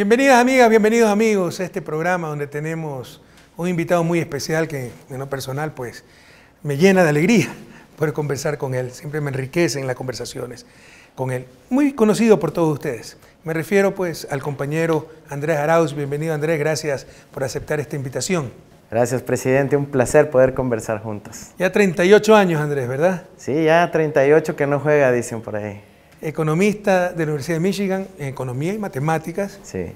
Bienvenidas amigas, bienvenidos amigos a este programa donde tenemos un invitado muy especial que en lo personal pues me llena de alegría poder conversar con él, siempre me enriquecen las conversaciones con él. Muy conocido por todos ustedes. Me refiero pues al compañero Andrés Arauz. Bienvenido Andrés, gracias por aceptar esta invitación. Gracias, presidente. Un placer poder conversar juntos. Ya 38 años, Andrés, ¿verdad? Sí, ya 38 que no juega, dicen por ahí economista de la Universidad de Michigan en Economía y Matemáticas, eh,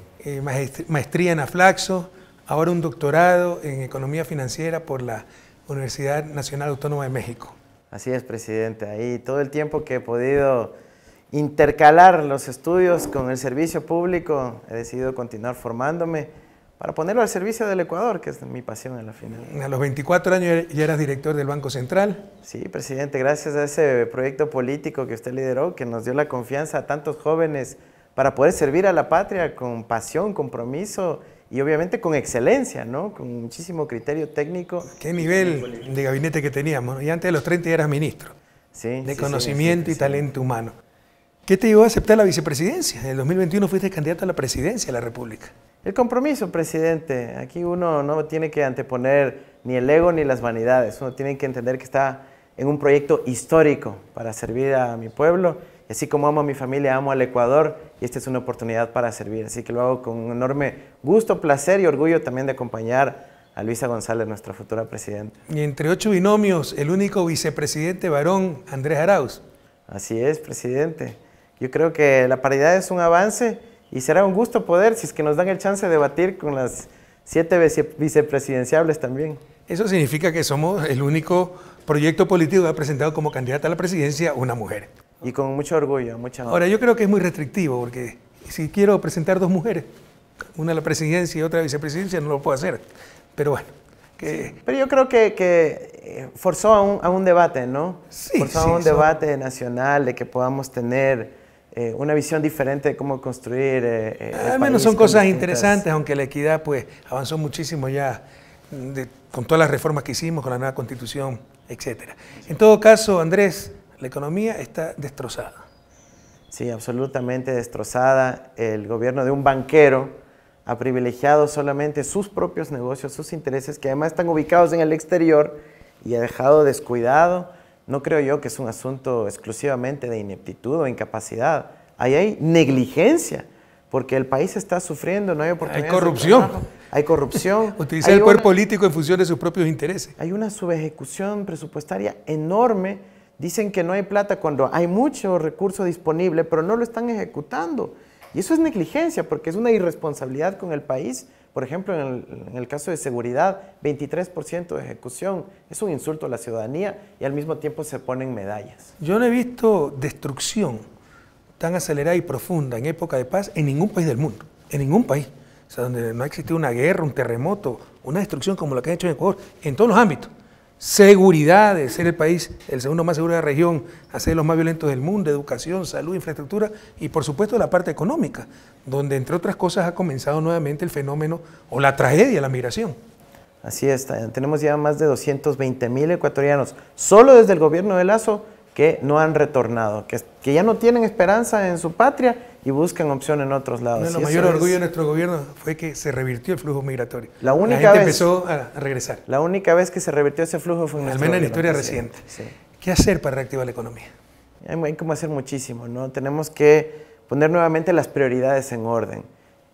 maestría en Aflaxo, ahora un doctorado en Economía Financiera por la Universidad Nacional Autónoma de México. Así es, presidente. Ahí todo el tiempo que he podido intercalar los estudios con el servicio público, he decidido continuar formándome para ponerlo al servicio del Ecuador, que es mi pasión en la final. A los 24 años ya eras director del Banco Central. Sí, presidente, gracias a ese proyecto político que usted lideró, que nos dio la confianza a tantos jóvenes para poder servir a la patria con pasión, compromiso y obviamente con excelencia, ¿no? Con muchísimo criterio técnico. Qué nivel de gabinete que teníamos. Y antes de los 30 ya eras ministro. Sí. De conocimiento y talento humano. ¿Qué te llevó a aceptar la vicepresidencia? En el 2021 fuiste candidato a la presidencia de la República. El compromiso, presidente. Aquí uno no tiene que anteponer ni el ego ni las vanidades. Uno tiene que entender que está en un proyecto histórico para servir a mi pueblo. así como amo a mi familia, amo al Ecuador y esta es una oportunidad para servir. Así que lo hago con un enorme gusto, placer y orgullo también de acompañar a Luisa González, nuestra futura presidenta. Y entre ocho binomios, el único vicepresidente varón, Andrés Arauz. Así es, presidente. Yo creo que la paridad es un avance y será un gusto poder, si es que nos dan el chance de debatir con las siete vicepresidenciables también. Eso significa que somos el único proyecto político que ha presentado como candidata a la presidencia una mujer. Y con mucho orgullo, mucha Ahora, yo creo que es muy restrictivo, porque si quiero presentar dos mujeres, una a la presidencia y otra a la vicepresidencia, no lo puedo hacer. Pero bueno. Pero yo creo que, eh, forzó a un, debate, ¿no? Sí, forzó a un debate nacional de que podamos tener eh, una visión diferente de cómo construir. Eh, eh Al menos son cosas interesantes, aunque la equidad pues avanzó muchísimo ya mm, con todas las reformas que hicimos, con la nueva constitución, etcétera. En todo caso, Andrés, la economía está destrozada. Sí, absolutamente destrozada. El gobierno de un banquero ha privilegiado solamente sus propios negocios, sus intereses, que además están ubicados en el exterior, y ha dejado descuidado no creo yo que es un asunto exclusivamente de ineptitud o incapacidad. Ahí hay negligencia, porque el país está sufriendo, no hay oportunidad. Hay corrupción. hay corrupción. utilizar el poder político en función de sus propios intereses. Hay una subejecución presupuestaria enorme. Dicen que no hay plata cuando hay mucho recurso disponible, pero no lo están ejecutando. Y eso es negligencia, porque es una irresponsabilidad con el país por ejemplo, en el, caso de seguridad, 23% de ejecución. Es un insulto a la ciudadanía y al mismo tiempo se ponen medallas. Yo no he visto destrucción tan acelerada y profunda en época de paz en ningún país del mundo, en ningún país. O sea, donde no ha existido una guerra, un terremoto, una destrucción como la que ha hecho en Ecuador, en todos los ámbitos seguridad de ser el país el segundo más seguro de la región, hacer los más violentos del mundo, educación, salud, infraestructura y por supuesto la parte económica, donde entre otras cosas ha comenzado nuevamente el fenómeno o la tragedia, la migración. Así es, tenemos ya más de 220 mil ecuatorianos, solo desde el gobierno de Lazo, que no han retornado, que, que ya no tienen esperanza en su patria y buscan opción en otros lados. El mayor orgullo de nuestro gobierno fue que se revirtió el flujo migratorio. La única gente empezó a regresar. La única vez que se revirtió ese flujo fue en Al menos en la historia reciente. Sí. ¿Qué hacer para reactivar la economía? Hay, hay como hacer muchísimo, ¿no? Tenemos que poner nuevamente las prioridades en orden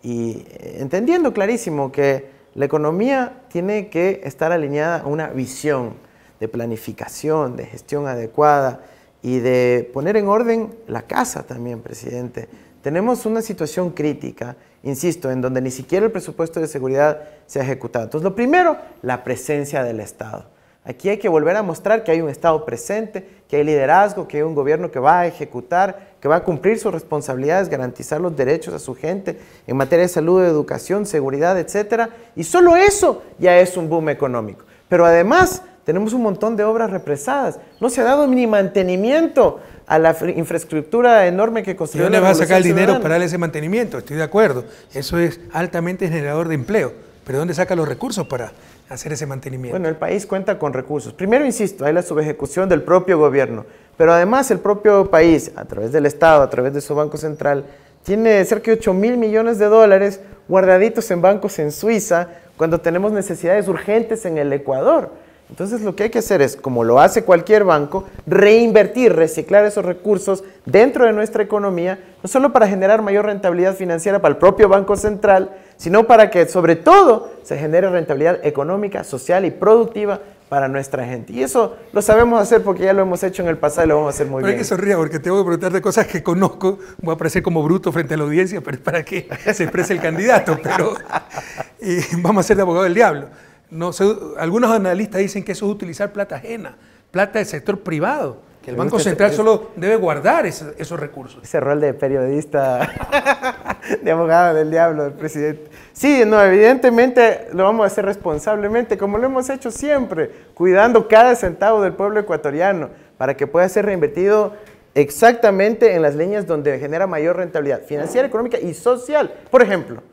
y eh, entendiendo clarísimo que la economía tiene que estar alineada a una visión de planificación, de gestión adecuada y de poner en orden la casa también, presidente. Tenemos una situación crítica, insisto, en donde ni siquiera el presupuesto de seguridad se ha ejecutado. Entonces, lo primero, la presencia del Estado. Aquí hay que volver a mostrar que hay un Estado presente, que hay liderazgo, que hay un gobierno que va a ejecutar, que va a cumplir sus responsabilidades, garantizar los derechos a su gente en materia de salud, educación, seguridad, etc. Y solo eso ya es un boom económico. Pero además tenemos un montón de obras represadas. No se ha dado ni mantenimiento a la infraestructura enorme que construyó. ¿Dónde va a sacar el dinero para darle ese mantenimiento? Estoy de acuerdo. Eso es altamente generador de empleo. Pero ¿dónde saca los recursos para hacer ese mantenimiento? Bueno, el país cuenta con recursos. Primero, insisto, hay la subejecución del propio gobierno. Pero además el propio país, a través del Estado, a través de su Banco Central, tiene cerca de 8 mil millones de dólares guardaditos en bancos en Suiza cuando tenemos necesidades urgentes en el Ecuador. Entonces lo que hay que hacer es, como lo hace cualquier banco, reinvertir, reciclar esos recursos dentro de nuestra economía, no solo para generar mayor rentabilidad financiera para el propio Banco Central, sino para que sobre todo se genere rentabilidad económica, social y productiva para nuestra gente. Y eso lo sabemos hacer porque ya lo hemos hecho en el pasado y lo vamos a hacer muy bien. bien. hay que sonreír porque voy a preguntar de cosas que conozco. Voy a parecer como bruto frente a la audiencia pero para que se exprese el candidato, pero eh, vamos a ser de abogado del diablo. No, algunos analistas dicen que eso es utilizar plata ajena, plata del sector privado. Que el Banco Central solo debe guardar esos recursos. Ese rol de periodista, de abogado del diablo, del presidente. Sí, no, evidentemente lo vamos a hacer responsablemente, como lo hemos hecho siempre, cuidando cada centavo del pueblo ecuatoriano para que pueda ser reinvertido exactamente en las líneas donde genera mayor rentabilidad financiera, económica y social. Por ejemplo,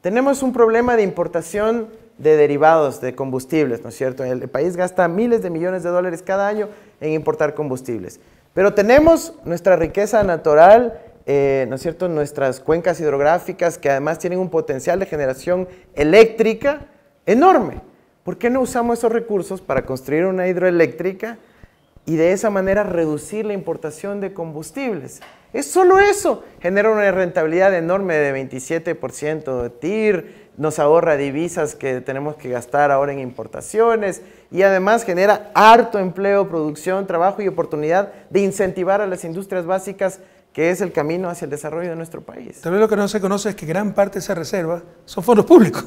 tenemos un problema de importación de derivados de combustibles, ¿no es cierto? El país gasta miles de millones de dólares cada año en importar combustibles. Pero tenemos nuestra riqueza natural, eh, ¿no es cierto? Nuestras cuencas hidrográficas que además tienen un potencial de generación eléctrica enorme. ¿Por qué no usamos esos recursos para construir una hidroeléctrica y de esa manera reducir la importación de combustibles? Es solo eso. Genera una rentabilidad enorme de 27% de TIR, nos ahorra divisas que tenemos que gastar ahora en importaciones y además genera harto empleo, producción, trabajo y oportunidad de incentivar a las industrias básicas que es el camino hacia el desarrollo de nuestro país. Tal vez lo que no se conoce es que gran parte de esa reserva son fondos públicos.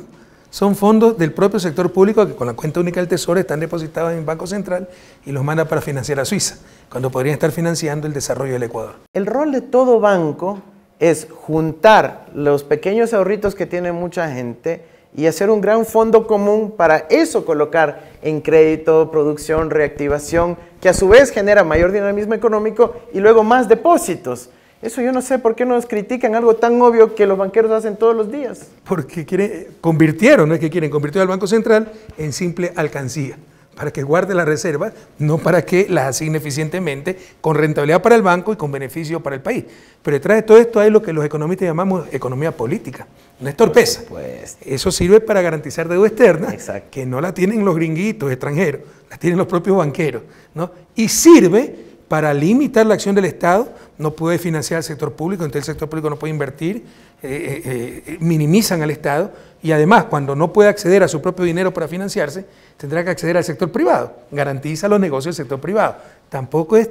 Son fondos del propio sector público que con la cuenta única del Tesoro están depositados en el Banco Central y los manda para financiar a Suiza, cuando podrían estar financiando el desarrollo del Ecuador. El rol de todo banco es juntar los pequeños ahorritos que tiene mucha gente y hacer un gran fondo común para eso colocar en crédito, producción, reactivación, que a su vez genera mayor dinamismo económico y luego más depósitos. Eso yo no sé por qué nos critican algo tan obvio que los banqueros hacen todos los días. Porque quieren, convirtieron, no es que quieren, convirtieron al Banco Central en simple alcancía para que guarde las reservas, no para que las asigne eficientemente, con rentabilidad para el banco y con beneficio para el país. Pero detrás de todo esto hay lo que los economistas llamamos economía política, no es torpeza. Pues, Eso sirve para garantizar deuda externa, que no la tienen los gringuitos extranjeros, la tienen los propios banqueros, ¿no? Y sirve para limitar la acción del Estado, no puede financiar el sector público, entonces el sector público no puede invertir, eh, eh, eh, minimizan al Estado y además cuando no pueda acceder a su propio dinero para financiarse, tendrá que acceder al sector privado. Garantiza los negocios del sector privado. Tampoco es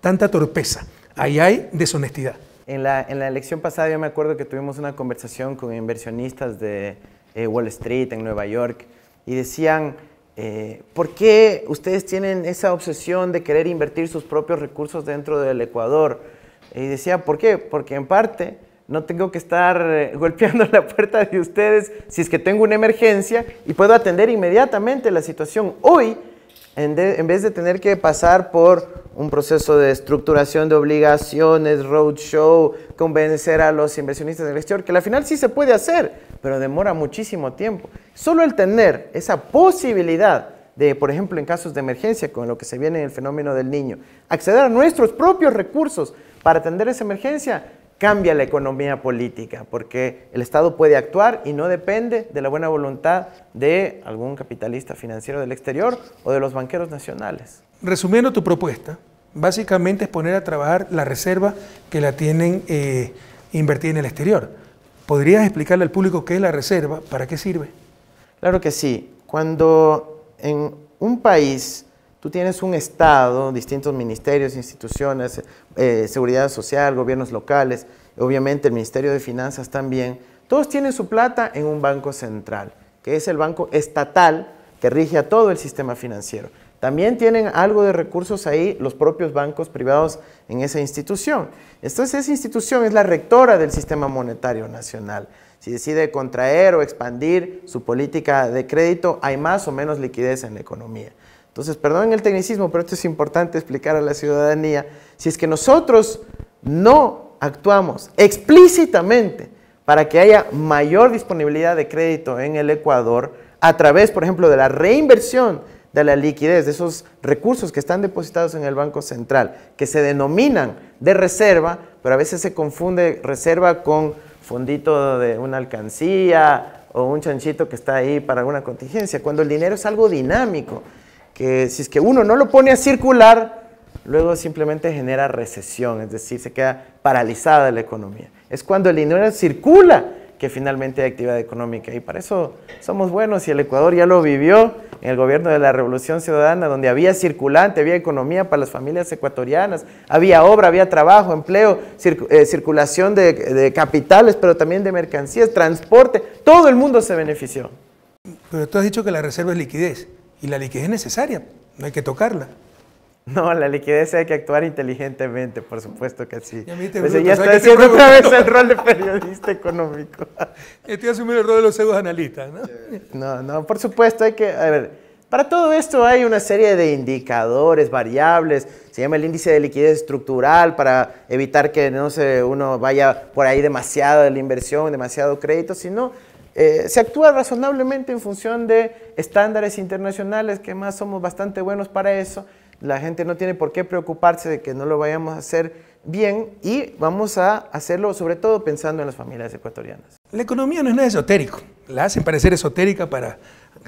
tanta torpeza. Ahí hay deshonestidad. En la, elección pasada yo me acuerdo que tuvimos una conversación con inversionistas de Wall Street en Nueva York y decían, ¿por qué ustedes tienen esa obsesión de querer invertir sus propios recursos dentro del Ecuador? Y decía, ¿por qué? Porque en parte no tengo que estar eh, golpeando la puerta de ustedes si es que tengo una emergencia y puedo atender inmediatamente la situación hoy en, vez de tener que pasar por un proceso de estructuración de obligaciones, roadshow, convencer a los inversionistas del exterior, que al final sí se puede hacer, pero demora muchísimo tiempo. Solo el tener esa posibilidad de, por ejemplo, en casos de emergencia, con lo que se viene en el fenómeno del niño, acceder a nuestros propios recursos para atender esa emergencia, cambia la economía política, porque el Estado puede actuar y no depende de la buena voluntad de algún capitalista financiero del exterior o de los banqueros nacionales. Resumiendo tu propuesta, básicamente es poner a trabajar la reserva que la tienen eh, invertida en el exterior. ¿Podrías explicarle al público qué es la reserva? ¿Para qué sirve? Claro que sí. Cuando en un país Tú tienes un Estado, distintos ministerios, instituciones, eh, seguridad social, gobiernos locales, obviamente el Ministerio de Finanzas también. Todos tienen su plata en un banco central, que es el banco estatal que rige a todo el sistema financiero. También tienen algo de recursos ahí los propios bancos privados en esa institución. Entonces esa institución es la rectora del sistema monetario nacional. Si decide contraer o expandir su política de crédito, hay más o menos liquidez en la economía. Entonces, perdonen el tecnicismo, pero esto es importante explicar a la ciudadanía. Si es que nosotros no actuamos explícitamente para que haya mayor disponibilidad de crédito en el Ecuador a través, por ejemplo, de la reinversión de la liquidez, de esos recursos que están depositados en el Banco Central, que se denominan de reserva, pero a veces se confunde reserva con fondito de una alcancía o un chanchito que está ahí para alguna contingencia, cuando el dinero es algo dinámico que si es que uno no lo pone a circular, luego simplemente genera recesión, es decir, se queda paralizada la economía. Es cuando el dinero circula que finalmente hay actividad económica y para eso somos buenos y el Ecuador ya lo vivió en el gobierno de la Revolución Ciudadana, donde había circulante, había economía para las familias ecuatorianas, había obra, había trabajo, empleo, eh, circulación de, de, capitales, pero también de mercancías, transporte, todo el mundo se benefició. Pero tú has dicho que la reserva es liquidez. Y la liquidez es necesaria, no hay que tocarla. No, la liquidez hay que actuar inteligentemente, por supuesto que sí. Pues ya estoy haciendo otra vez el rol de periodista económico. Estoy asumiendo el rol de los pseudoanalistas, ¿no? No, no, por supuesto hay que, a ver, para todo esto hay una serie de indicadores, variables, se llama el índice de liquidez estructural para evitar que no se, uno vaya por ahí demasiado de la inversión, demasiado crédito, sino eh, se actúa razonablemente en función de estándares internacionales, que más somos bastante buenos para eso. La gente no tiene por qué preocuparse de que no lo vayamos a hacer bien y vamos a hacerlo sobre todo pensando en las familias ecuatorianas. La economía no es nada esotérico. La hacen parecer esotérica para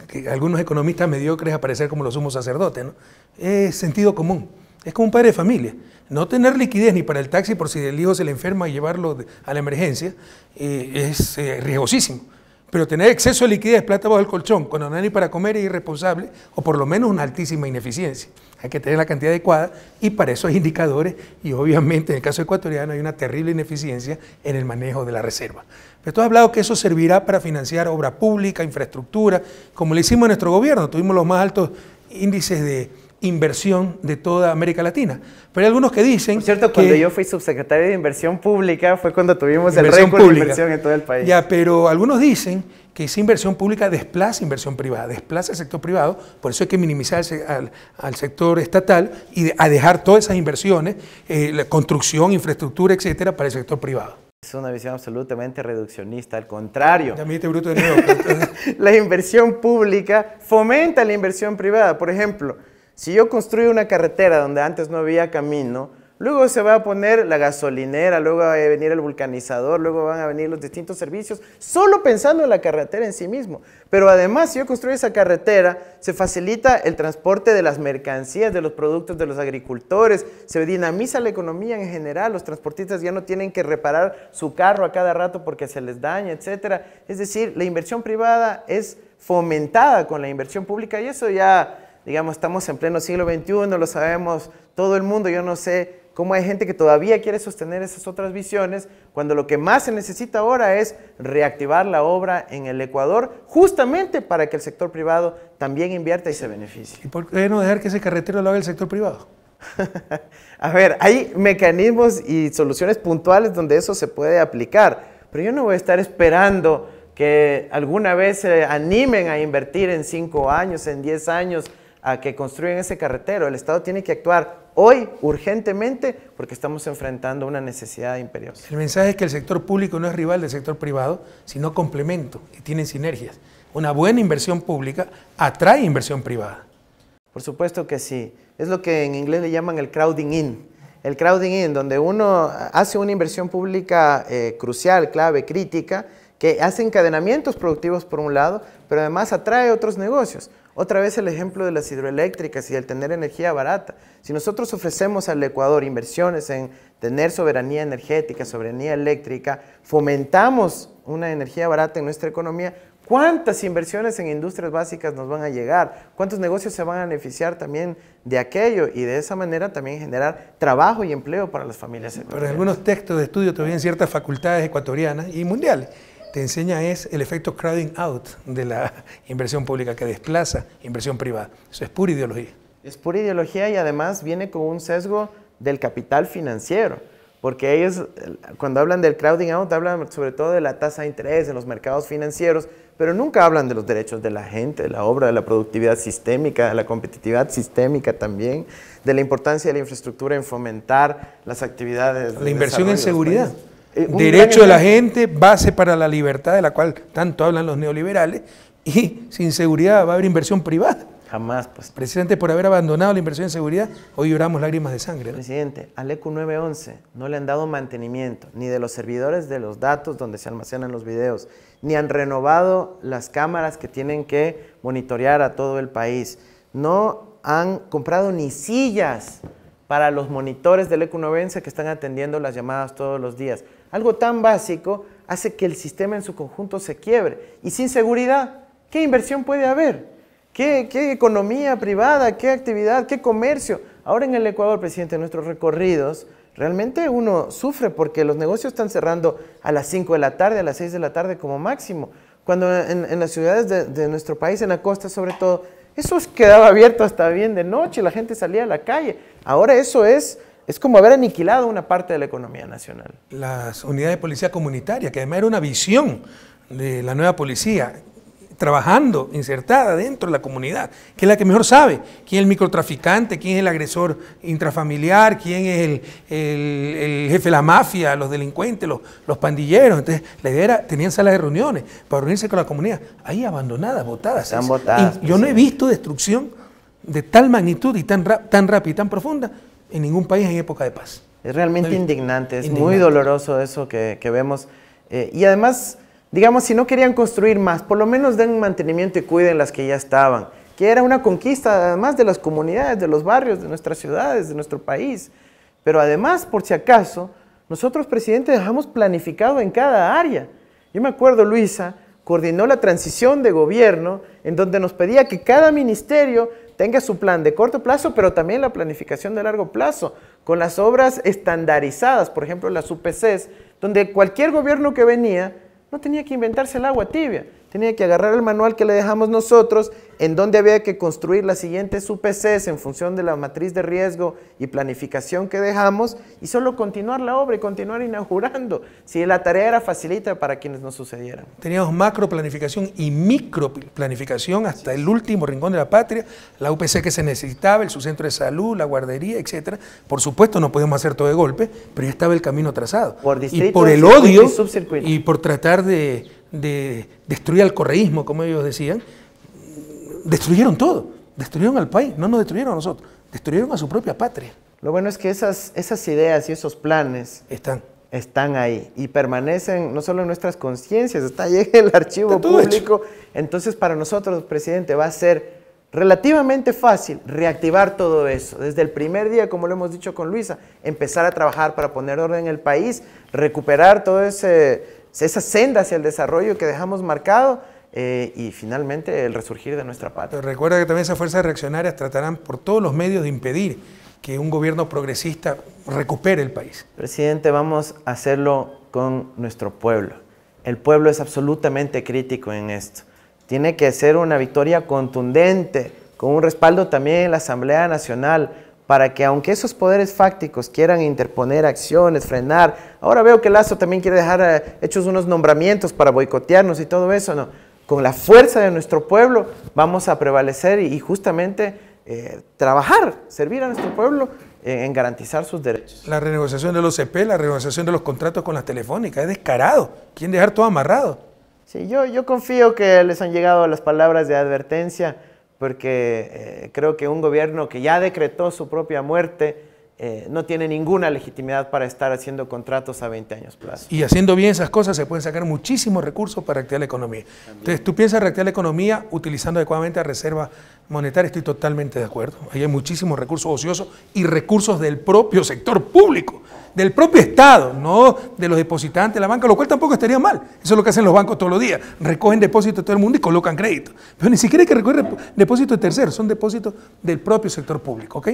que algunos economistas mediocres aparecer como los sumos sacerdotes. ¿no? Es sentido común. Es como un padre de familia. No tener liquidez ni para el taxi por si el hijo se le enferma y llevarlo a la emergencia eh, es eh, riesgosísimo. Pero tener exceso de liquidez, plata bajo el colchón, cuando no hay ni para comer es irresponsable o por lo menos una altísima ineficiencia. Hay que tener la cantidad adecuada y para eso hay indicadores y obviamente en el caso ecuatoriano hay una terrible ineficiencia en el manejo de la reserva. Pero tú has hablado que eso servirá para financiar obra pública, infraestructura, como lo hicimos en nuestro gobierno. Tuvimos los más altos índices de, inversión de toda América Latina. Pero hay algunos que dicen... Por cierto, cuando yo fui subsecretario de Inversión Pública fue cuando tuvimos el récord de inversión en todo el país. Ya, pero algunos dicen que esa inversión pública desplaza inversión privada, desplaza el sector privado, por eso hay que minimizar al, sector estatal y a dejar todas esas inversiones, eh, la construcción, infraestructura, etcétera, para el sector privado. Es una visión absolutamente reduccionista, al contrario. bruto de nuevo, pues, la inversión pública fomenta la inversión privada. Por ejemplo, si yo construyo una carretera donde antes no había camino, luego se va a poner la gasolinera, luego va a venir el vulcanizador, luego van a venir los distintos servicios, solo pensando en la carretera en sí mismo. Pero además, si yo construyo esa carretera, se facilita el transporte de las mercancías, de los productos de los agricultores, se dinamiza la economía en general, los transportistas ya no tienen que reparar su carro a cada rato porque se les daña, etc. Es decir, la inversión privada es fomentada con la inversión pública y eso ya digamos, estamos en pleno siglo XXI, lo sabemos todo el mundo, yo no sé cómo hay gente que todavía quiere sostener esas otras visiones, cuando lo que más se necesita ahora es reactivar la obra en el Ecuador, justamente para que el sector privado también invierta y se beneficie. ¿Y por qué no dejar que ese carretero lo haga el sector privado? A ver, hay mecanismos y soluciones puntuales donde eso se puede aplicar, pero yo no voy a estar esperando que alguna vez se animen a invertir en cinco años, en 10 años, a que construyan ese carretero. El Estado tiene que actuar hoy urgentemente porque estamos enfrentando una necesidad imperiosa. El mensaje es que el sector público no es rival del sector privado, sino complemento y tienen sinergias. Una buena inversión pública atrae inversión privada. Por supuesto que sí. Es lo que en inglés le llaman el crowding in. El crowding in, donde uno hace una inversión pública eh, crucial, clave, crítica, que hace encadenamientos productivos por un lado, pero además atrae otros negocios. Otra vez el ejemplo de las hidroeléctricas y el tener energía barata. Si nosotros ofrecemos al Ecuador inversiones en tener soberanía energética, soberanía eléctrica, fomentamos una energía barata en nuestra economía, ¿cuántas inversiones en industrias básicas nos van a llegar? ¿Cuántos negocios se van a beneficiar también de aquello? Y de esa manera también generar trabajo y empleo para las familias ecuatorianas. Pero en algunos textos de estudio todavía en ciertas facultades ecuatorianas y mundiales te enseña es el efecto crowding out de la inversión pública que desplaza inversión privada. Eso es pura ideología. Es pura ideología y además viene con un sesgo del capital financiero, porque ellos eh, cuando hablan del crowding out hablan sobre todo de la tasa de interés en los mercados financieros, pero nunca hablan de los derechos de la gente, de la obra, de la productividad sistémica, de la competitividad sistémica también, de la importancia de la infraestructura en fomentar las actividades. La inversión en seguridad. Eh, Derecho de la gente, base para la libertad de la cual tanto hablan los neoliberales, y sin seguridad va a haber inversión privada. Jamás, pues. Presidente, por haber abandonado la inversión en seguridad, hoy lloramos lágrimas de sangre. Presidente, al ECU 911 no le han dado mantenimiento, ni de los servidores de los datos donde se almacenan los videos, ni han renovado las cámaras que tienen que monitorear a todo el país. No han comprado ni sillas para los monitores del ECU 911 que están atendiendo las llamadas todos los días algo tan básico, hace que el sistema en su conjunto se quiebre. Y sin seguridad, ¿qué inversión puede haber? ¿Qué, economía privada? ¿Qué actividad? ¿Qué comercio? Ahora en el Ecuador, presidente, en nuestros recorridos, realmente uno sufre porque los negocios están cerrando a las 5 de la tarde, a las 6 de la tarde como máximo. Cuando en, las ciudades de, de nuestro país, en la costa sobre todo, eso quedaba abierto hasta bien de noche, la gente salía a la calle. Ahora eso es es como haber aniquilado una parte de la economía nacional. Las unidades de policía comunitaria, que además era una visión de la nueva policía, trabajando, insertada dentro de la comunidad, que es la que mejor sabe quién es el microtraficante, quién es el agresor intrafamiliar, quién es el, jefe de la mafia, los delincuentes, los, pandilleros. Entonces, la idea era, tenían salas de reuniones para reunirse con la comunidad, ahí abandonadas, botadas. Están botadas. yo no he visto destrucción de tal magnitud y tan, tan rápida y tan profunda en ningún país en época de paz. Es realmente indignante, es muy doloroso eso que, vemos. Eh, y además, digamos, si no querían construir más, por lo menos den mantenimiento y cuiden las que ya estaban, que era una conquista además de las comunidades, de los barrios, de nuestras ciudades, de nuestro país. Pero además, por si acaso, nosotros, presidente, dejamos planificado en cada área. Yo me acuerdo, Luisa coordinó la transición de gobierno en donde nos pedía que cada ministerio tenga su plan de corto plazo, pero también la planificación de largo plazo, con las obras estandarizadas, por ejemplo las UPCs, donde cualquier gobierno que venía no tenía que inventarse el agua tibia, Tenía que agarrar el manual que le dejamos nosotros, en donde había que construir las siguientes UPCs en función de la matriz de riesgo y planificación que dejamos, y solo continuar la obra y continuar inaugurando. Si la tarea era facilita para quienes no sucedieran. Teníamos macro planificación y micro planificación hasta el último rincón de la patria, la UPC que se necesitaba, el subcentro de salud, la guardería, etc. Por supuesto, no podíamos hacer todo de golpe, pero ya estaba el camino trazado. Por distrito, y por el odio y por tratar de de destruir al correísmo, como ellos decían, destruyeron todo, destruyeron al país, no nos destruyeron a nosotros, destruyeron a su propia patria. Lo bueno es que esas, esas ideas y esos planes están. están ahí y permanecen no solo en nuestras conciencias, está ahí en el archivo público. Entonces para nosotros, presidente, va a ser relativamente fácil reactivar todo eso. Desde el primer día, como lo hemos dicho con Luisa, empezar a trabajar para poner orden en el país, recuperar todo ese esa senda hacia el desarrollo que dejamos marcado eh, y finalmente el resurgir de nuestra patria. recuerda que también esas fuerzas reaccionarias tratarán por todos los medios de impedir que un gobierno progresista recupere el país. Presidente, vamos a hacerlo con nuestro pueblo. El pueblo es absolutamente crítico en esto. Tiene que ser una victoria contundente, con un respaldo también en la Asamblea Nacional, para que aunque esos poderes fácticos quieran interponer acciones, frenar, ahora veo que Lazo también quiere dejar eh, hechos unos nombramientos para boicotearnos y todo eso, no, con la fuerza de nuestro pueblo vamos a prevalecer y, justamente eh, trabajar, servir a nuestro pueblo en garantizar sus derechos. La renegociación de los CP, e la renegociación de los contratos con las telefónicas, es descarado, quieren dejar todo amarrado. Sí, yo, yo confío que les han llegado las palabras de advertencia porque eh, creo que un gobierno que ya decretó su propia muerte eh, no tiene ninguna legitimidad para estar haciendo contratos a 20 años plazo. Y haciendo bien esas cosas se pueden sacar muchísimos recursos para reactivar la economía. Entonces, tú piensas reactivar la economía utilizando adecuadamente la reserva monetaria, estoy totalmente de acuerdo. Ahí hay muchísimos recursos ociosos y recursos del propio sector público, del propio Estado, no de los depositantes de la banca, lo cual tampoco estaría mal. Eso es lo que hacen los bancos todos los días. Recogen depósitos de todo el mundo y colocan crédito. Pero ni siquiera hay que recoger depósitos de terceros, son depósitos del propio sector público. ¿ok?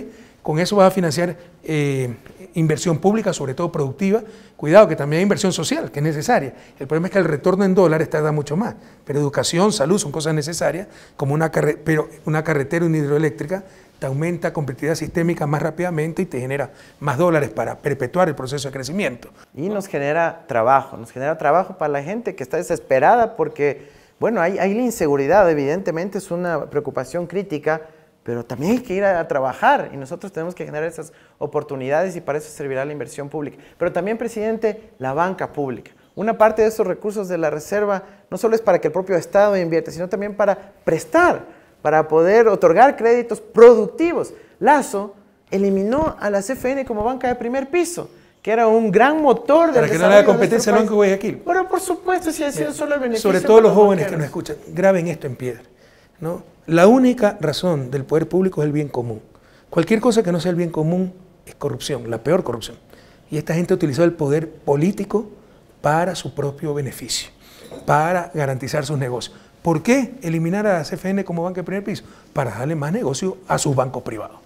Con eso vas a financiar eh, inversión pública, sobre todo productiva. Cuidado, que también hay inversión social, que es necesaria. El problema es que el retorno en dólares da mucho más. Pero educación, salud son cosas necesarias, como una, pero una carretera, una hidroeléctrica, te aumenta competitividad sistémica más rápidamente y te genera más dólares para perpetuar el proceso de crecimiento. Y nos genera trabajo, nos genera trabajo para la gente que está desesperada porque, bueno, hay la inseguridad, evidentemente es una preocupación crítica pero también hay que ir a, trabajar y nosotros tenemos que generar esas oportunidades y para eso servirá la inversión pública. Pero también, presidente, la banca pública. Una parte de esos recursos de la reserva no solo es para que el propio Estado invierta, sino también para prestar, para poder otorgar créditos productivos. Lazo eliminó a la CFN como banca de primer piso que era un gran motor de Para que no haya competencia Banco de Guayaquil. por supuesto, si ha sido solo el beneficio. Sobre todo los jóvenes que nos escuchan, graben esto en piedra. ¿no? La única razón del poder público es el bien común. Cualquier cosa que no sea el bien común es corrupción, la peor corrupción. Y esta gente utilizó el poder político para su propio beneficio, para garantizar sus negocios. ¿Por qué eliminar a la CFN como banco de primer piso? Para darle más negocio a sus bancos privados.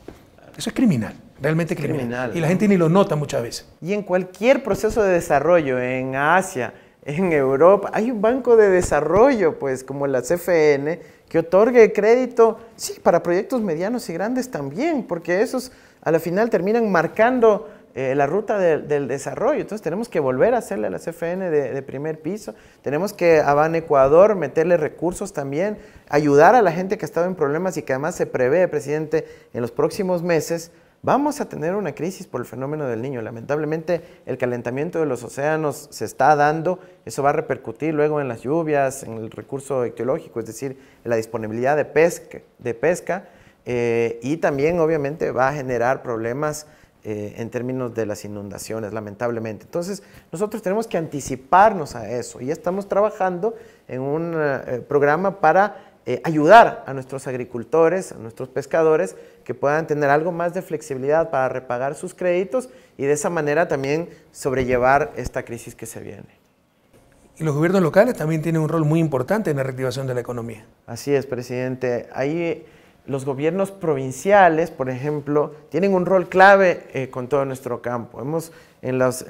Eso es criminal, realmente criminal y la gente ni lo nota muchas veces. Y en cualquier proceso de desarrollo en Asia, en Europa. Hay un banco de desarrollo, pues, como la CFN, que otorgue crédito, sí, para proyectos medianos y grandes también, porque esos a la final terminan marcando eh, la ruta del desarrollo. Entonces tenemos que volver a hacerle a la CFN de, de primer piso, tenemos que a Van Ecuador meterle recursos también, ayudar a la gente que ha estado en problemas y que además se prevé, presidente, en los próximos meses vamos a tener una crisis por el fenómeno del niño. Lamentablemente el calentamiento de los océanos se está dando, eso va a repercutir luego en las lluvias, en el recurso ecológico, es decir, en la disponibilidad de pesca, eh, y también obviamente va a generar problemas eh, en términos de las inundaciones, lamentablemente. Entonces, nosotros tenemos que anticiparnos a eso y estamos trabajando en un eh, programa para eh, ayudar a nuestros agricultores, a nuestros pescadores, que puedan tener algo más de flexibilidad para repagar sus créditos y de esa manera también sobrellevar esta crisis que se viene. Y los gobiernos locales también tienen un rol muy importante en la reactivación de la economía. Así es, presidente. Ahí eh, los gobiernos provinciales, por ejemplo, tienen un rol clave eh, con todo nuestro campo. Hemos, en, las,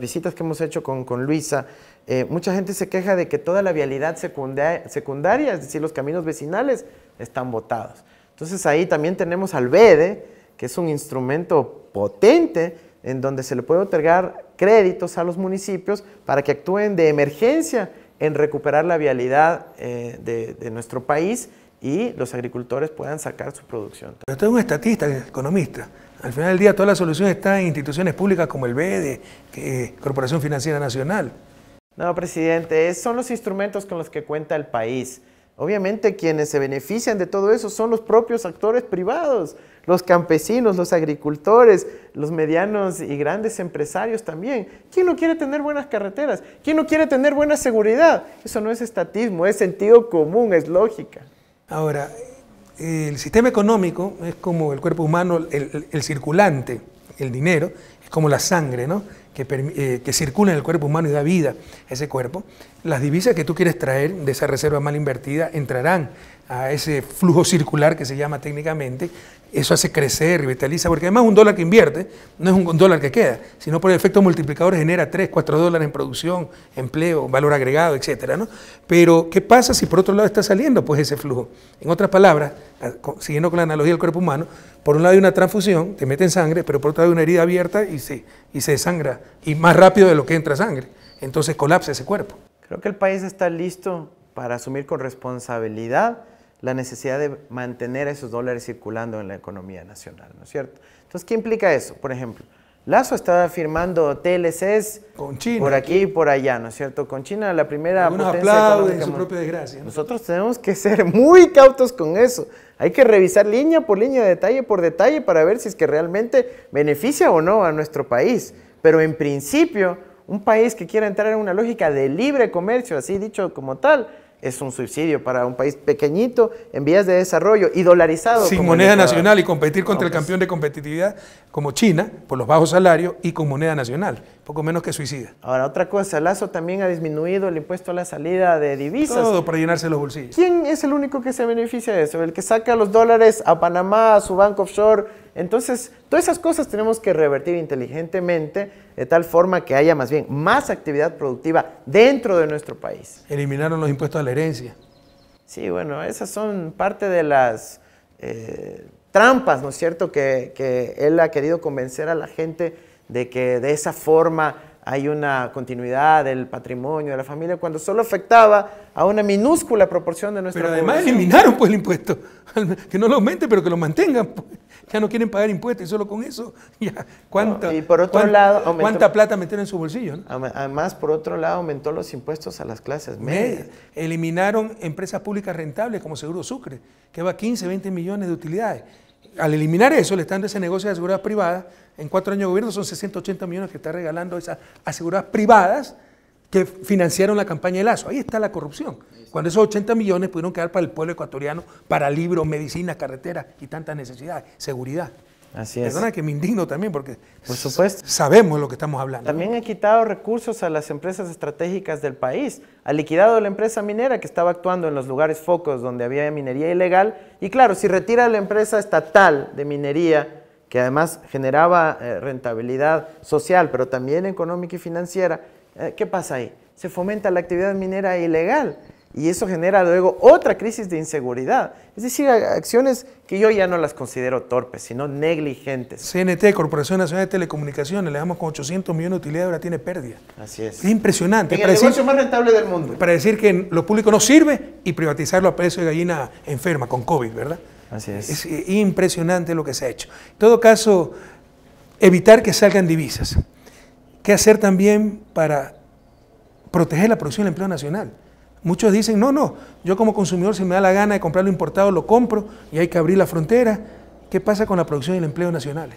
visitas que hemos hecho con, con Luisa, eh, mucha gente se queja de que toda la vialidad secundaria, es decir, los caminos vecinales, están botados. Entonces ahí también tenemos al BEDE, e, que es un instrumento potente en donde se le puede otorgar créditos a los municipios para que actúen de emergencia en recuperar la vialidad eh, de, nuestro país y los agricultores puedan sacar su producción. Pero usted es un estatista, economista. Al final del día toda la solución está en instituciones públicas como el BEDE, e, Corporación Financiera Nacional. No, presidente, son los instrumentos con los que cuenta el país. Obviamente quienes se benefician de todo eso son los propios actores privados, los campesinos, los agricultores, los medianos y grandes empresarios también. ¿Quién no quiere tener buenas carreteras? ¿Quién no quiere tener buena seguridad? Eso no es estatismo, es sentido común, es lógica. Ahora, el sistema económico es como el cuerpo humano, el, circulante, el dinero, es como la sangre, ¿no? Eh, que, circula en el cuerpo humano y da vida a ese cuerpo, las divisas que tú quieres traer de esa reserva mal invertida entrarán a ese flujo circular que se llama técnicamente, eso hace crecer, revitaliza, porque además un dólar que invierte no es un dólar que queda, sino por el efecto multiplicador genera 3, 4 dólares en producción, empleo, valor agregado, etc. Pero, ¿qué pasa si por otro lado está saliendo pues, ese flujo? En otras palabras, siguiendo con la analogía del cuerpo humano, por un lado hay una transfusión, te meten sangre, pero por otro lado hay una herida abierta y se, y se desangra, y más rápido de lo que entra sangre. Entonces colapsa ese cuerpo. Creo que el país está listo para asumir con responsabilidad la necesidad de mantener esos dólares circulando en la economía nacional, ¿no es cierto? Entonces, ¿qué implica eso? Por ejemplo, Lazo está firmando TLCs con China, por aquí y por allá, ¿no es cierto? Con China la primera Algunos aplauden su propia desgracia. Nosotros tenemos que ser muy cautos con eso. Hay que revisar línea por línea, detalle por detalle para ver si es que realmente beneficia o no a nuestro país. Pero en principio, un país que quiera entrar en una lógica de libre comercio, así dicho como tal, es un suicidio para un país pequeñito, en vías de desarrollo y dolarizado. Sin moneda nacional y competir contra el campeón de competitividad como China por los bajos salarios y con moneda nacional, poco menos que suicida. Ahora, otra cosa, Lazo también ha disminuido el impuesto a la salida de divisas. Todo para llenarse los bolsillos. ¿Quién es el único que se beneficia de eso? El que saca los dólares a Panamá, a su banco offshore. Entonces, todas esas cosas tenemos que revertir inteligentemente de tal forma que haya más bien más actividad productiva dentro de nuestro país. Eliminaron los impuestos a la herencia. Sí, bueno, esas son parte de las eh, trampas, ¿no es cierto?, que, él ha querido convencer a la gente de que de esa forma hay una continuidad del patrimonio de la familia cuando solo afectaba a una minúscula proporción de nuestra Pero además eliminaron pues el impuesto, que no lo aumente pero que lo mantengan. Pues ya no quieren pagar impuestos y solo con eso, ¿cuánta, y por otro lado, ¿cuánta plata metieron en su bolsillo? Además, por otro lado, aumentó los impuestos a las clases medias. Eliminaron empresas públicas rentables como Seguro Sucre, que va a 15, 20 millones de utilidades. Al eliminar eso, le están dando ese negocio de aseguradas privadas, en cuatro años de gobierno son 680 millones que está regalando esas aseguradas privadas que financiaron la campaña de Lazo. Ahí está la corrupción. Cuando esos 80 millones pudieron quedar para el pueblo ecuatoriano, para libros, medicina carreteras y tantas necesidades, seguridad. Así es. Perdona que me indigno también porque Por supuesto. sabemos lo que estamos hablando. También ha quitado recursos a las empresas estratégicas del país. Ha liquidado la empresa minera que estaba actuando en los lugares focos donde había minería ilegal. Y claro, si retira la empresa estatal de minería, que además generaba eh, rentabilidad social, pero también económica y financiera, eh, ¿Qué pasa ahí? Se fomenta la actividad minera ilegal y eso genera luego otra crisis de inseguridad. Es decir, acciones que yo ya no las considero torpes, sino negligentes. CNT, Corporación Nacional de Telecomunicaciones, le damos con 800 millones de utilidad, ahora tiene pérdida. Así es. Es impresionante. Es el negocio más rentable del mundo. Para decir que lo público no sirve y privatizarlo a precio de gallina enferma con COVID, ¿verdad? Así es. Es eh, impresionante lo que se ha hecho. En todo caso, evitar que salgan divisas. ¿Qué hacer también para proteger la producción y el empleo nacional? Muchos dicen, no, no, yo como consumidor si me da la gana de comprar lo importado, lo compro y hay que abrir la frontera. ¿Qué pasa con la producción y el empleo nacional?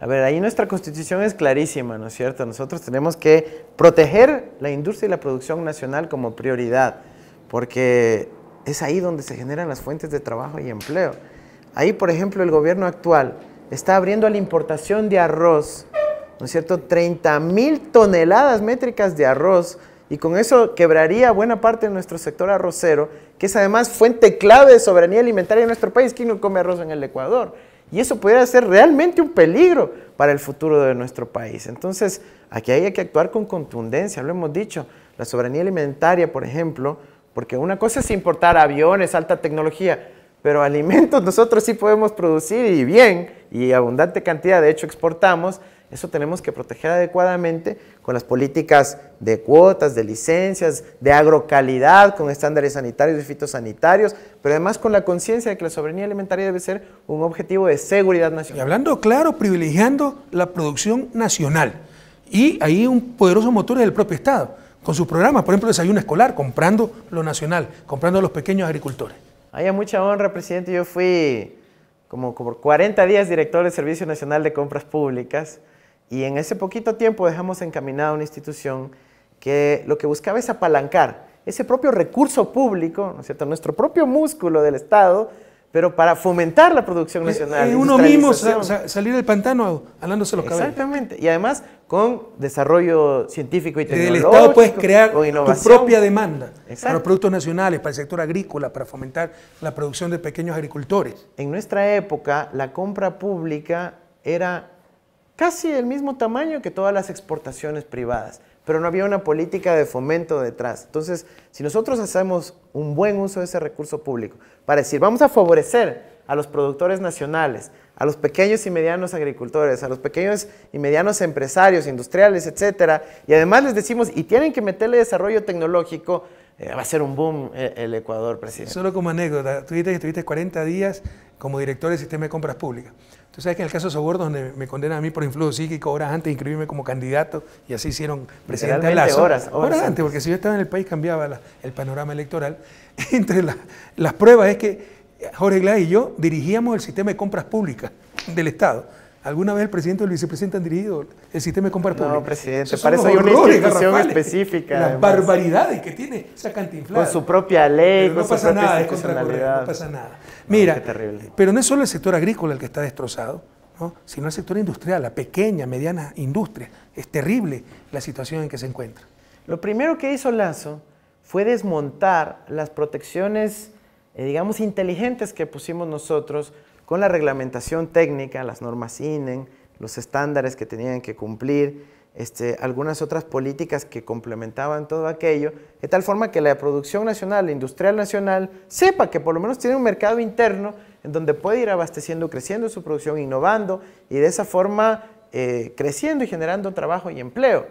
A ver, ahí nuestra constitución es clarísima, ¿no es cierto? Nosotros tenemos que proteger la industria y la producción nacional como prioridad, porque es ahí donde se generan las fuentes de trabajo y empleo. Ahí, por ejemplo, el gobierno actual está abriendo a la importación de arroz ¿no es cierto? 30 mil toneladas métricas de arroz y con eso quebraría buena parte de nuestro sector arrocero, que es además fuente clave de soberanía alimentaria en nuestro país. ¿Quién no come arroz en el Ecuador? Y eso pudiera ser realmente un peligro para el futuro de nuestro país. Entonces, aquí hay que actuar con contundencia, lo hemos dicho. La soberanía alimentaria, por ejemplo, porque una cosa es importar aviones, alta tecnología, pero alimentos nosotros sí podemos producir y bien, y abundante cantidad, de hecho exportamos, eso tenemos que proteger adecuadamente con las políticas de cuotas, de licencias, de agrocalidad, con estándares sanitarios y fitosanitarios, pero además con la conciencia de que la soberanía alimentaria debe ser un objetivo de seguridad nacional. Y hablando claro, privilegiando la producción nacional. Y ahí un poderoso motor es el propio Estado, con sus programas, por ejemplo, desayuno escolar, comprando lo nacional, comprando a los pequeños agricultores. Hay mucha honra, presidente. Yo fui como, como 40 días director del Servicio Nacional de Compras Públicas. Y en ese poquito tiempo dejamos encaminada una institución que lo que buscaba es apalancar ese propio recurso público, ¿no cierto? nuestro propio músculo del Estado, pero para fomentar la producción nacional. Y, uno mismo salir del pantano alándose los cabellos. Exactamente. Y además con desarrollo científico y tecnológico. del Estado puedes crear tu propia demanda para los productos nacionales, para el sector agrícola, para fomentar la producción de pequeños agricultores. En nuestra época, la compra pública era casi del mismo tamaño que todas las exportaciones privadas, pero no había una política de fomento detrás. Entonces, si nosotros hacemos un buen uso de ese recurso público para decir, vamos a favorecer a los productores nacionales, a los pequeños y medianos agricultores, a los pequeños y medianos empresarios, industriales, etcétera, y además les decimos, y tienen que meterle desarrollo tecnológico, eh, va a ser un boom eh, el Ecuador, presidente. Solo como anécdota, tú dijiste que estuviste 40 días como director del sistema de compras públicas sabes que en el caso de Soborno, donde me condenan a mí por influjo psíquico, horas antes de inscribirme como candidato, y así hicieron presidente de Horas, horas, horas antes, porque si yo estaba en el país cambiaba el panorama electoral. Entre las pruebas es que Jorge Glass y yo dirigíamos el sistema de compras públicas del Estado. Alguna vez el presidente o el vicepresidente han dirigido el sistema de compras No, presidente, parece eso hay una institución específica. Las barbaridades que tiene esa cantinflada. Con su propia ley, no pasa nada, es no pasa nada. Mira, pero no es solo el sector agrícola el que está destrozado, sino el sector industrial, la pequeña, mediana industria. Es terrible la situación en que se encuentra. Lo primero que hizo Lazo fue desmontar las protecciones, eh, digamos, inteligentes que pusimos nosotros con la reglamentación técnica, las normas INEN, los estándares que tenían que cumplir, este, algunas otras políticas que complementaban todo aquello, de tal forma que la producción nacional, la industrial nacional, sepa que por lo menos tiene un mercado interno en donde puede ir abasteciendo, creciendo su producción, innovando y de esa forma eh, creciendo y generando trabajo y empleo.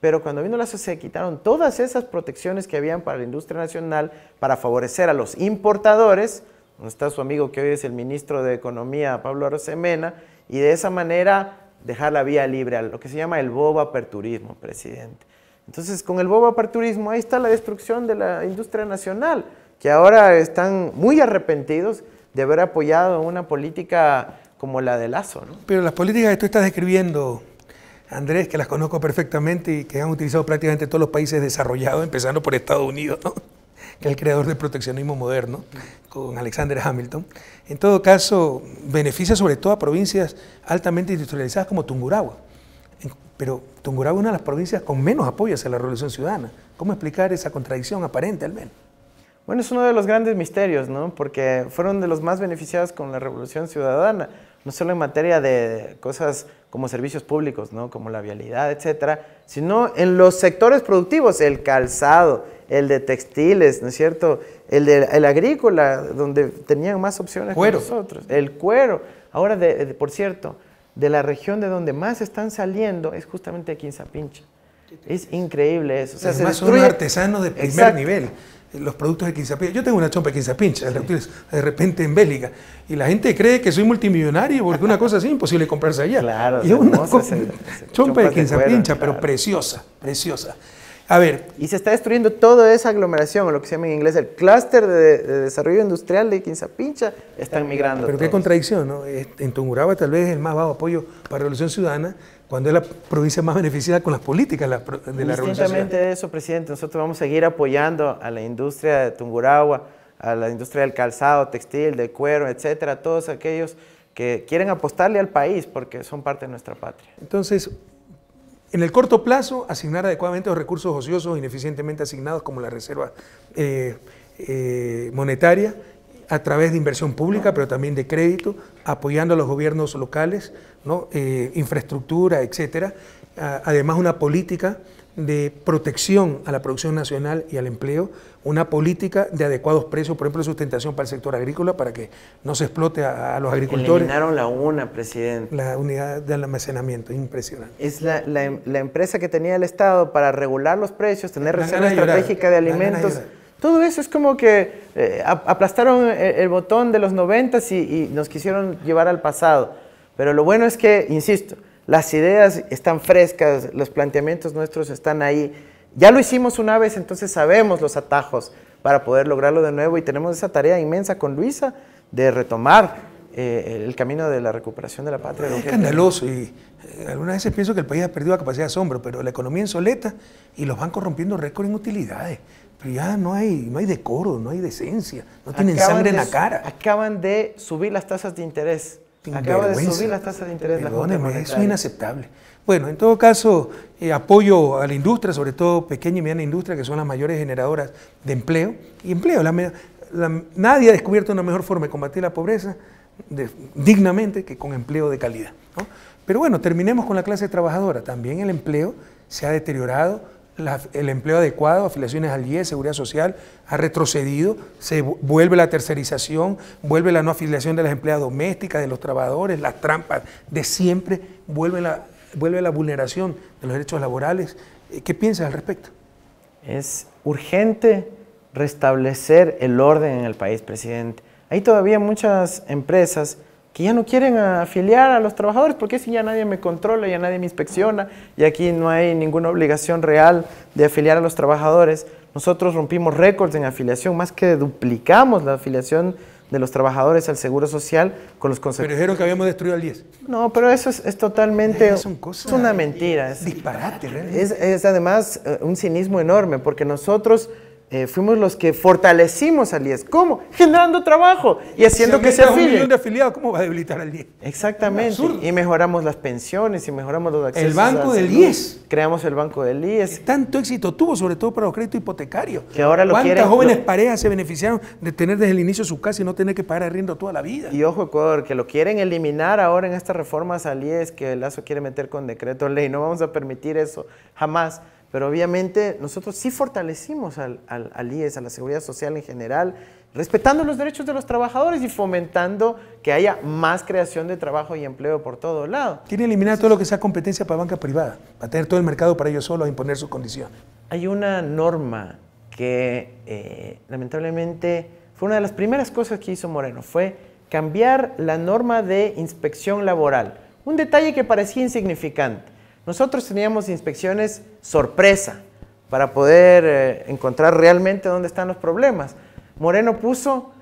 Pero cuando vino la se quitaron todas esas protecciones que habían para la industria nacional para favorecer a los importadores donde está su amigo que hoy es el ministro de Economía, Pablo Arosemena, y de esa manera dejar la vía libre a lo que se llama el bobo aperturismo, presidente. Entonces, con el bobo aperturismo, ahí está la destrucción de la industria nacional, que ahora están muy arrepentidos de haber apoyado una política como la de Lazo. ¿no? Pero las políticas que tú estás describiendo, Andrés, que las conozco perfectamente y que han utilizado prácticamente todos los países desarrollados, empezando por Estados Unidos, ¿no? el creador del proteccionismo moderno, con Alexander Hamilton. En todo caso, beneficia sobre todo a provincias altamente industrializadas como Tungurahua. Pero Tungurahua es una de las provincias con menos apoyo a la revolución ciudadana. ¿Cómo explicar esa contradicción aparente al menos? Bueno, es uno de los grandes misterios, ¿no? Porque fueron de los más beneficiados con la revolución ciudadana no solo en materia de cosas como servicios públicos, ¿no? como la vialidad, etcétera, sino en los sectores productivos, el calzado, el de textiles, ¿no es cierto? El, de, el agrícola, donde tenían más opciones que nosotros. El cuero. Ahora, de, por cierto, de la región de donde más están saliendo es justamente aquí en Quinzapincha. Es increíble eso. Es sea, es de primer nivel los productos de Quinzapincha. Yo tengo una chompa de Quinzapincha, de repente en Bélgica. Y la gente cree que soy multimillonario porque una cosa así es imposible comprarse allá. Claro, y una chompa de Quinzapincha, pero preciosa, preciosa. A ver. Y se está destruyendo toda esa aglomeración, o lo que se llama en inglés el clúster de, desarrollo industrial de Quinzapincha, están migrando. Pero qué contradicción, ¿no? Este, en Tunguraba tal vez el más bajo apoyo para la Revolución Ciudadana, cuando es la provincia más beneficiada con las políticas de la revolución. Justamente eso, presidente, nosotros vamos a seguir apoyando a la industria de Tunguragua, a la industria del calzado, textil, de cuero, etcétera, todos aquellos que quieren apostarle al país porque son parte de nuestra patria. Entonces, en el corto plazo, asignar adecuadamente los recursos ociosos ineficientemente asignados como la reserva eh, eh, monetaria, a través de inversión pública, pero también de crédito, apoyando a los gobiernos locales, ¿no? Eh, infraestructura, etcétera. Ah, además, una política de protección a la producción nacional y al empleo, una política de adecuados precios, por ejemplo, sustentación para el sector agrícola, para que no se explote a, los agricultores. Eliminaron la UNA, presidente. La unidad de almacenamiento, impresionante. Es la, la empresa que tenía el Estado para regular los precios, tener reserva estratégica de alimentos. Todo eso es como que eh, aplastaron eh, el, botón de los noventas y, nos quisieron llevar al pasado. Pero lo bueno es que, insisto, las ideas están frescas, los planteamientos nuestros están ahí. Ya lo hicimos una vez, entonces sabemos los atajos para poder lograrlo de nuevo y tenemos esa tarea inmensa con Luisa de retomar eh, el camino de la recuperación de la patria. Es escandaloso y alguna algunas veces pienso que el país ha perdido la capacidad de asombro, pero la economía en soleta y los bancos rompiendo récord en utilidades ya no hay, no hay decoro, no hay decencia, no tienen sangre en la cara. Acaban de subir las tasas de interés. Acaban de subir las tasas de interés. eso es inaceptable. Bueno, en todo caso, eh, apoyo a la industria, sobre todo pequeña y mediana industria, que son las mayores generadoras de empleo. Y empleo, la, nadie ha descubierto una mejor forma de combatir la pobreza dignamente que con empleo de calidad. Pero bueno, terminemos con la clase trabajadora. También el empleo se ha deteriorado el empleo adecuado, afiliaciones al 10, seguridad social, ha retrocedido, se vuelve la tercerización, vuelve la no afiliación de las empleadas domésticas, de los trabajadores, las trampas de siempre, vuelve la, vuelve la vulneración de los derechos laborales. Eh, ¿Qué piensas al respecto? Es urgente restablecer el orden en el país, presidente. Hay todavía muchas empresas que ya no quieren afiliar a los trabajadores, porque si ya nadie me controla, ya nadie me inspecciona, y aquí no hay ninguna obligación real de afiliar a los trabajadores. Nosotros rompimos récords en afiliación, más que duplicamos la afiliación de los trabajadores al Seguro Social con los consejeros. Pero dijeron que habíamos destruido al 10. No, pero eso es, es totalmente... es una mentira. Es, disparate, realmente. Es, es además eh, un cinismo enorme, porque nosotros eh, fuimos los que fortalecimos al IES. ¿Cómo? Generando trabajo y haciendo que se afilie. un ¿cómo va a debilitar al IES? Exactamente. Y mejoramos las pensiones y mejoramos los accesos. El Banco del IES. Creamos el Banco del IES. Tanto éxito tuvo, sobre todo para los créditos hipotecarios. Que ahora ¿Cuántas jóvenes parejas se beneficiaron de tener desde el inicio su casa y no tener que pagar arriendo toda la vida? Y ojo, Ecuador, que lo quieren eliminar ahora en estas reformas al IES que el Lazo quiere meter con decreto ley. No vamos a permitir eso jamás pero obviamente nosotros sí fortalecimos al, al, IES, a la seguridad social en general, respetando los derechos de los trabajadores y fomentando que haya más creación de trabajo y empleo por todo lado. Quiere eliminar todo lo que sea competencia para banca privada, para tener todo el mercado para ellos solo a imponer su condición. Hay una norma que eh, lamentablemente fue una de las primeras cosas que hizo Moreno, fue cambiar la norma de inspección laboral. Un detalle que parecía insignificante nosotros teníamos inspecciones sorpresa para poder eh, encontrar realmente dónde están los problemas. Moreno puso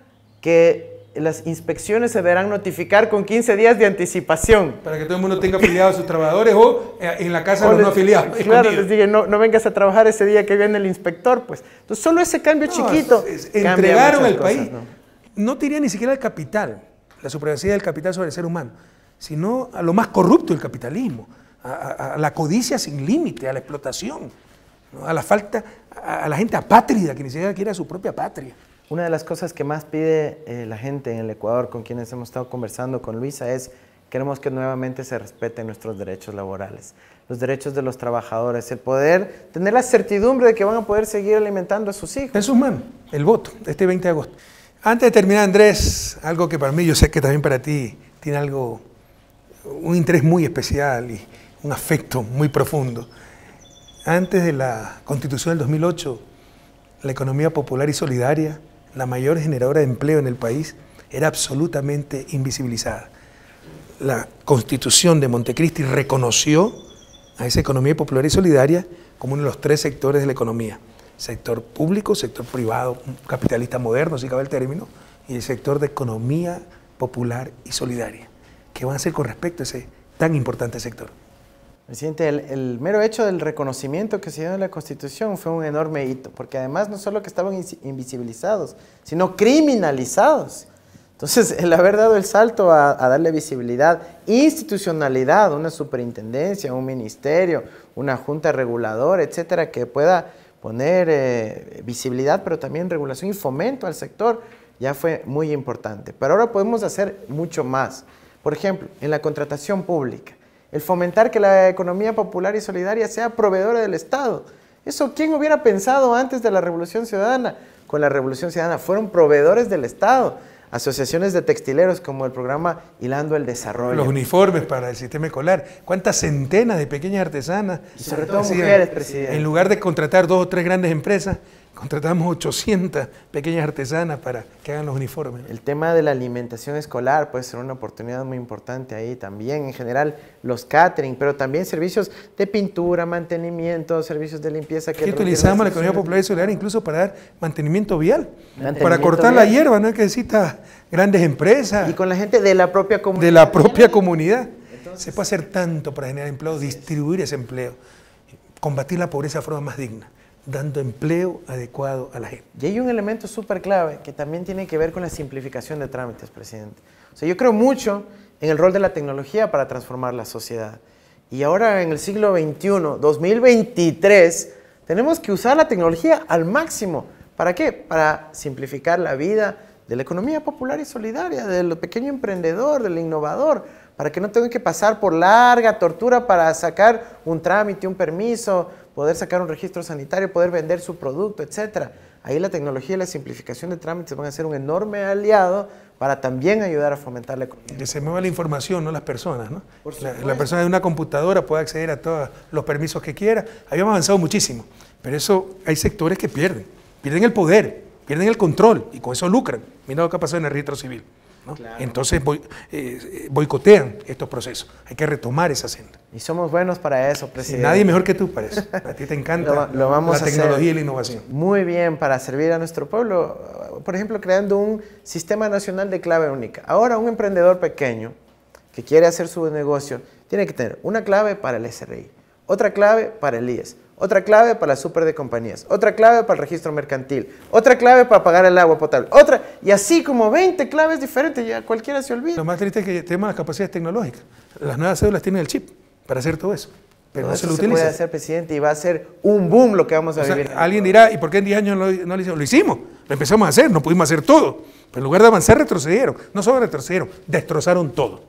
que las inspecciones se deberán notificar con 15 días de anticipación. Para que todo el mundo tenga afiliados a sus trabajadores o eh, en la casa de los no Claro, les dije, no, vengas a trabajar ese día que viene el inspector, pues. Entonces, solo ese cambio chiquito. entregaron el país. ¿no? te ni siquiera el capital, la supremacía del capital sobre el ser humano, sino a lo más corrupto, del capitalismo a, la codicia sin límite, a la explotación, a la falta, a, la gente apátrida, que ni siquiera quiere a su propia patria. Una de las cosas que más pide eh, la gente en el Ecuador, con quienes hemos estado conversando con Luisa, es queremos que nuevamente se respeten nuestros derechos laborales, los derechos de los trabajadores, el poder tener la certidumbre de que van a poder seguir alimentando a sus hijos. Es humano el voto, este 20 de agosto. Antes de terminar, Andrés, algo que para mí, yo sé que también para ti tiene algo, un interés muy especial y, un afecto muy profundo. Antes de la constitución del 2008, la economía popular y solidaria, la mayor generadora de empleo en el país, era absolutamente invisibilizada. La constitución de Montecristi reconoció a esa economía popular y solidaria como uno de los tres sectores de la economía. Sector público, sector privado, capitalista moderno, si cabe el término, y el sector de economía popular y solidaria. ¿Qué van a hacer con respecto a ese tan importante sector? Presidente, el, mero hecho del reconocimiento que se dio en la Constitución fue un enorme hito, porque además no solo que estaban invisibilizados, sino criminalizados. Entonces, el haber dado el salto a, darle visibilidad, institucionalidad, una superintendencia, un ministerio, una junta reguladora, etcétera, que pueda poner eh, visibilidad, pero también regulación y fomento al sector, ya fue muy importante. Pero ahora podemos hacer mucho más. Por ejemplo, en la contratación pública el fomentar que la economía popular y solidaria sea proveedora del Estado. Eso, ¿quién hubiera pensado antes de la Revolución Ciudadana? Con la Revolución Ciudadana fueron proveedores del Estado, asociaciones de textileros como el programa Hilando el Desarrollo. Los uniformes para el sistema escolar. ¿Cuántas centenas de pequeñas artesanas? Y sobre todo mujeres, En lugar de contratar dos o tres grandes empresas, Contratamos 800 pequeñas artesanas para que hagan los uniformes. El tema de la alimentación escolar puede ser una oportunidad muy importante ahí también. En general, los catering, pero también servicios de pintura, mantenimiento, servicios de limpieza. Que utilizamos la economía popular y solar incluso para dar mantenimiento vial, para cortar la hierba, no que necesita grandes empresas. Y con la gente de la propia comunidad. De la propia comunidad. Se puede hacer tanto para generar empleo, distribuir ese empleo, combatir la pobreza de forma más digna dando empleo adecuado a la gente. Y hay un elemento súper clave que también tiene que ver con la simplificación de trámites, presidente. O sea, yo creo mucho en el rol de la tecnología para transformar la sociedad. Y ahora en el siglo XXI, 2023, tenemos que usar la tecnología al máximo. ¿Para qué? Para simplificar la vida de la economía popular y solidaria, del pequeño emprendedor, del innovador, para que no tenga que pasar por larga tortura para sacar un trámite, un permiso, poder sacar un registro sanitario, poder vender su producto, etc. Ahí la tecnología y la simplificación de trámites van a ser un enorme aliado para también ayudar a fomentar la economía. Que se mueva la información, no las personas. ¿no? La, persona de una computadora puede acceder a todos los permisos que quiera. Habíamos avanzado muchísimo, pero eso hay sectores que pierden, pierden el poder, pierden el control y con eso lucran. Mira lo que ha pasado en el registro civil. Entonces eh, boicotean estos procesos. Hay que retomar esa senda. Y somos buenos para eso, presidente. nadie mejor que tú, para eso. A ti te encanta la tecnología y la innovación. Muy bien, para servir a nuestro pueblo. Por ejemplo, creando un sistema nacional de clave única. Ahora un emprendedor pequeño que quiere hacer su negocio tiene que tener una clave para el SRI, otra clave para el IES, otra clave para la super de compañías, otra clave para el registro mercantil, otra clave para pagar el agua potable, otra, y así como 20 claves diferentes, ya cualquiera se olvida. Lo más triste es que tenemos las capacidades tecnológicas. Las nuevas cédulas tienen el chip para hacer todo eso. Pero no, se lo utiliza. puede hacer, presidente, y va a ser un boom lo que vamos a vivir. alguien dirá, ¿y por qué en 10 años no lo, hicimos? Lo hicimos, lo empezamos a hacer, no pudimos hacer todo. Pero en lugar de avanzar, retrocedieron. No solo retrocedieron, destrozaron todo.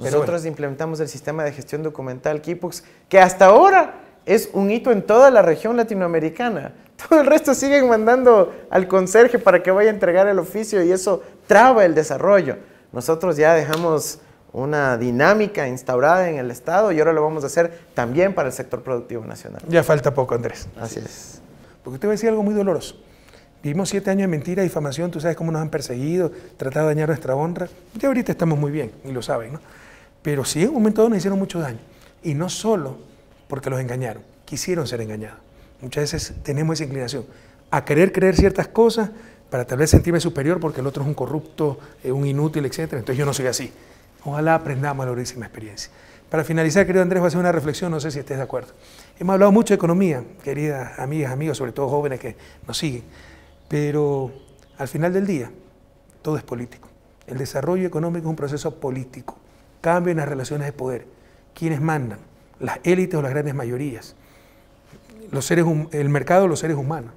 Nosotros implementamos el sistema de gestión documental Kipux, que hasta ahora es un hito en toda la región latinoamericana. Todo el resto siguen mandando al conserje para que vaya a entregar el oficio y eso traba el desarrollo. Nosotros ya dejamos una dinámica instaurada en el Estado y ahora lo vamos a hacer también para el sector productivo nacional. Ya falta poco, Andrés. Así es. Porque te voy a decir algo muy doloroso. Vivimos siete años de mentira, difamación, tú sabes cómo nos han perseguido, tratado de dañar nuestra honra. Ya ahorita estamos muy bien, y lo saben, ¿no? Pero sí, en un momento dado nos hicieron mucho daño. Y no solo porque los engañaron, quisieron ser engañados. Muchas veces tenemos esa inclinación a querer creer ciertas cosas para tal vez sentirme superior porque el otro es un corrupto, eh, un inútil, etc. Entonces yo no soy así. Ojalá aprendamos la experiencia. Para finalizar, querido Andrés, voy a hacer una reflexión, no sé si estés de acuerdo. Hemos hablado mucho de economía, queridas amigas, amigos, sobre todo jóvenes que nos siguen, pero al final del día todo es político. El desarrollo económico es un proceso político. Cambian en las relaciones de poder. ¿Quiénes mandan? las élites o las grandes mayorías, los seres, el mercado los seres humanos,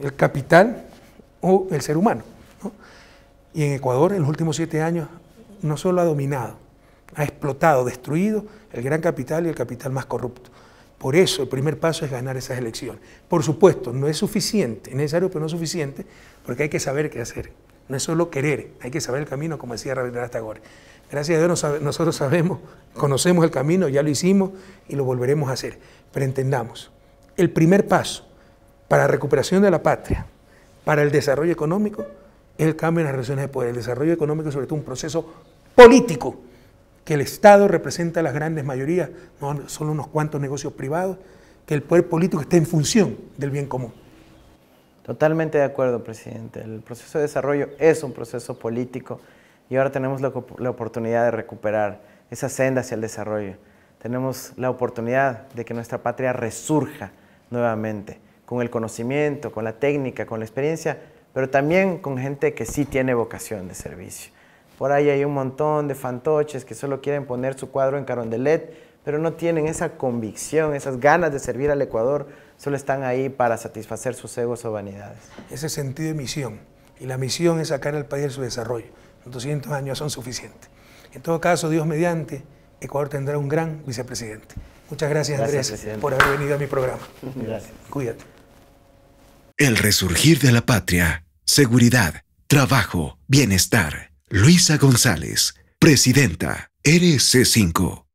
el capital o el ser humano. Y en Ecuador, en los últimos siete años, no solo ha dominado, ha explotado, destruido el gran capital y el capital más corrupto. Por eso el primer paso es ganar esas elecciones. Por supuesto, no es suficiente, es necesario, pero no suficiente, porque hay que saber qué hacer. No es solo querer, hay que saber el camino, como decía hasta Tagore. Gracias a Dios nosotros sabemos, conocemos el camino, ya lo hicimos y lo volveremos a hacer. Pero entendamos, el primer paso para la recuperación de la patria, para el desarrollo económico, es el cambio en las relaciones de poder. El desarrollo económico es sobre todo un proceso político, que el Estado representa a las grandes mayorías, no solo unos cuantos negocios privados, que el poder político esté en función del bien común. Totalmente de acuerdo, presidente. El proceso de desarrollo es un proceso político y ahora tenemos la, oportunidad de recuperar esa senda hacia el desarrollo. Tenemos la oportunidad de que nuestra patria resurja nuevamente con el conocimiento, con la técnica, con la experiencia, pero también con gente que sí tiene vocación de servicio. Por ahí hay un montón de fantoches que solo quieren poner su cuadro en Carondelet, pero no tienen esa convicción, esas ganas de servir al Ecuador solo están ahí para satisfacer sus egos o vanidades. Ese sentido de misión. Y la misión es sacar al país de su desarrollo. Los 200 años son suficientes. En todo caso, Dios mediante, Ecuador tendrá un gran vicepresidente. Muchas gracias, Andrés, por haber venido a mi programa. Gracias. Cuídate. El resurgir de la patria. Seguridad, trabajo, bienestar. Luisa González, presidenta, RC5.